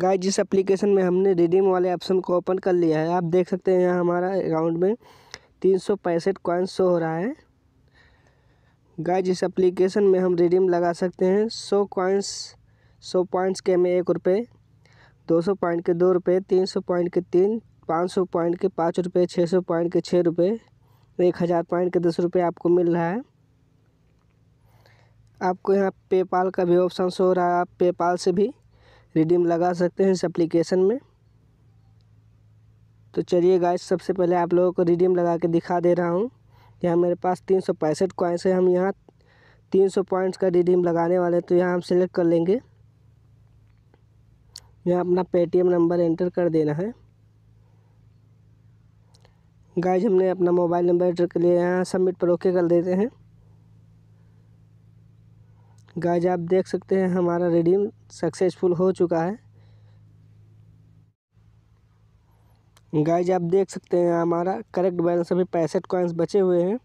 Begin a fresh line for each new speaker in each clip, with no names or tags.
गाय जिस एप्लीकेशन में हमने रिडीम वाले ऑप्शन को ओपन कर लिया है आप देख सकते हैं यहाँ हमारा अकाउंट में तीन सौ पैंसठ कॉइन शो हो रहा है गाय जिस एप्लीकेशन में हम रिडीम लगा सकते हैं सौ कॉइन्स सौ पॉइंट्स के हमें एक रुपये दो सौ पॉइंट के दो रुपये तीन सौ पॉइंट के तीन पाँच सौ पॉइंट के पाँच रुपये छः सौ पॉइंट के छः रुपये एक हज़ार पॉइंट के दस रुपये आपको मिल रहा है आपको यहाँ पेपाल का भी ऑप्शन शो हो रहा है आप पेपाल से भी रिडीम लगा सकते हैं इस एप्लीकेशन में तो चलिए गाइस सबसे पहले आप लोगों को रिडीम लगा के दिखा दे रहा हूँ यहाँ मेरे पास तीन सौ पैंसठ कॉइंस है हम यहाँ तीन सौ पॉइंट्स का रिडीम लगाने वाले हैं तो यहाँ हम सेलेक्ट कर लेंगे यहाँ अपना पेटीएम नंबर एंटर कर देना है गाइज हमने अपना मोबाइल नंबर एंटर के लिए यहाँ सबमिट पर ओके कर देते हैं गाइज आप देख सकते हैं हमारा रिडीम सक्सेसफुल हो चुका है गाइज आप देख सकते हैं हमारा करेक्ट बैलेंस अभी पैंसठ कॉइन्स बचे हुए हैं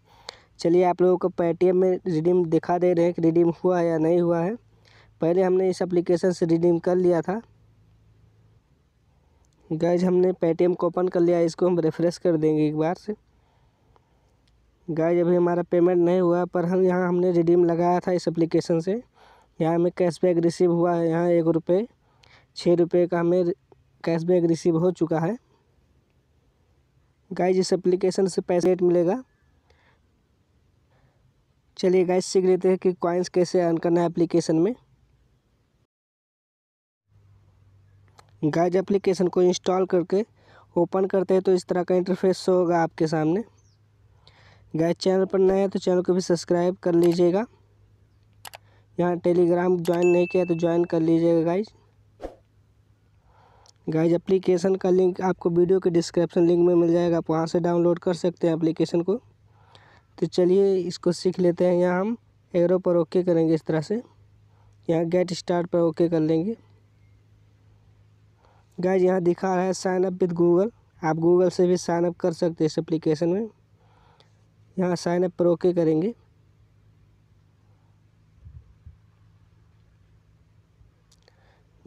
चलिए आप लोगों को पेटीएम में रिडीम दिखा दे रहे हैं कि रिडीम हुआ है या नहीं हुआ है पहले हमने इस एप्लीकेशन से रिडीम कर लिया था गाइज हमने पेटीएम को ओपन कर लिया इसको हम रिफ़्रेश कर देंगे एक बार से गाइज अभी हमारा पेमेंट नहीं हुआ पर हम यहाँ हमने रिडीम लगाया था इस एप्लीकेशन से यहाँ हमें कैशबैक रिसीव हुआ है यहाँ एक रुपये छः रुपये का हमें कैशबैक रिसीव हो चुका है गाय इस एप्लीकेशन से पैसे रेट मिलेगा चलिए गाय सीख लेते हैं कि कॉइन्स कैसे अर्न करना है एप्लीकेशन में गाइज एप्लीकेशन को इंस्टॉल करके ओपन करते हैं तो इस तरह का इंटरफेस होगा आपके सामने गैस चैनल पर नए हैं तो चैनल को भी सब्सक्राइब कर लीजिएगा यहाँ टेलीग्राम ज्वाइन नहीं किया तो ज्वाइन कर लीजिएगा गाइज गाइज एप्लीकेशन का लिंक आपको वीडियो के डिस्क्रिप्शन लिंक में मिल जाएगा आप वहाँ से डाउनलोड कर सकते हैं एप्लीकेशन को तो चलिए इसको सीख लेते हैं यहाँ हम एरो पर ओके करेंगे इस तरह से यहाँ गेट स्टार्ट पर ओके कर लेंगे गाइज यहाँ दिखा रहा है साइनअप विद गूगल आप गूगल से भी साइन अप कर सकते हैं इस एप्लीकेशन में यहाँ साइन अप पर ओके करेंगे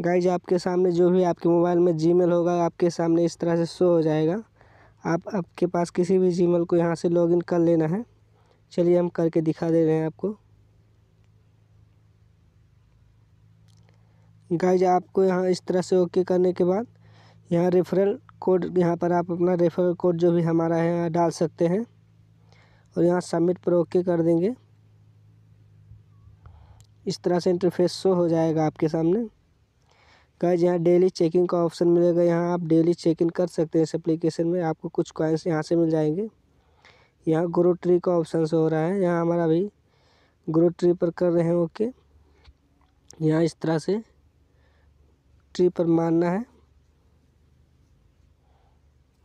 गाइज आपके सामने जो भी आपके मोबाइल में जीमेल होगा आपके सामने इस तरह से शो हो जाएगा आप आपके पास किसी भी जीमेल को यहाँ से लॉगिन कर लेना है चलिए हम करके दिखा दे रहे हैं आपको गाइज आपको यहाँ इस तरह से ओके करने के बाद यहाँ रेफरल कोड यहाँ पर आप अपना रेफरल कोड जो भी हमारा है यहाँ डाल सकते हैं और यहाँ सबमिट पर ओके कर देंगे इस तरह से इंटरफेस शो हो जाएगा आपके सामने गाइज यहाँ डेली चेकिंग का ऑप्शन मिलेगा यहाँ आप डेली चेक इन कर सकते हैं इस एप्लीकेशन में आपको कुछ कॉइन्स यहाँ से मिल जाएंगे यहाँ ग्रो ट्री का ऑप्शन हो रहा है यहाँ हमारा भी ग्रो ट्री पर कर रहे हैं ओके यहाँ इस तरह से ट्री पर मारना है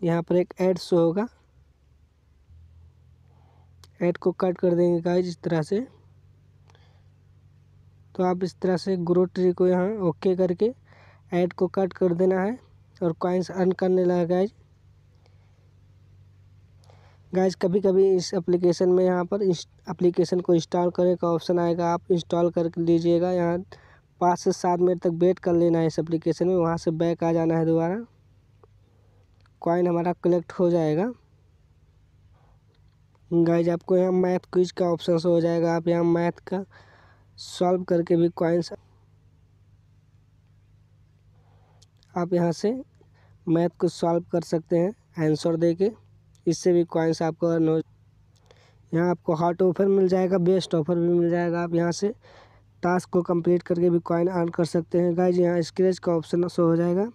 यहाँ पर एक एड शो होगा साइड को कट कर देंगे गाइज इस तरह से तो आप इस तरह से ग्रो ट्री को यहाँ ओके करके ऐड को कट कर देना है और कॉइन्स अर्न करने लगा गाइज गाइज कभी कभी इस एप्लीकेशन में यहाँ पर इस एप्लीकेशन को इंस्टॉल करने का ऑप्शन आएगा आप इंस्टॉल कर लीजिएगा यहाँ पाँच से सात मिनट तक वेट कर लेना है इस एप्लीकेशन में वहाँ से बैक आ जाना है दोबारा कॉइन हमारा कलेक्ट हो जाएगा गाइज आपको यहाँ मैथ क्विज का ऑप्शन हो जाएगा आप यहाँ मैथ का सॉल्व करके भी कॉइन्स आप यहाँ से मैथ को सॉल्व कर सकते हैं आंसर दे के इससे भी कॉइन्स आपको अर्न हो यहाँ आपको हॉट ऑफर मिल जाएगा बेस्ट ऑफर भी मिल जाएगा आप यहाँ से टास्क को कंप्लीट करके भी कॉइन अर्न कर सकते हैं गाइज यहाँ स्क्रेच का ऑप्शन शो हो जाएगा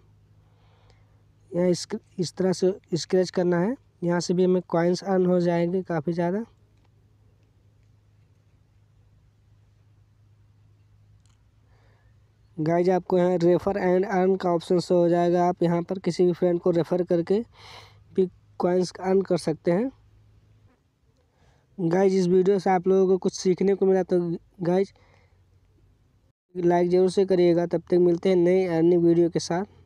यहाँ इस, तरह से स्क्रेच करना है यहाँ से भी हमें कॉइन्स अर्न हो जाएंगे काफ़ी ज़्यादा गाइज आपको यहाँ रेफ़र एंड अर्न का ऑप्शन से हो जाएगा आप यहाँ पर किसी भी फ्रेंड को रेफ़र करके भी कॉइन्स अर्न कर सकते हैं गाइज इस वीडियो से आप लोगों को कुछ सीखने को मिला तो गाइज लाइक ज़रूर से करिएगा तब तक मिलते हैं नई अर्निंग वीडियो के साथ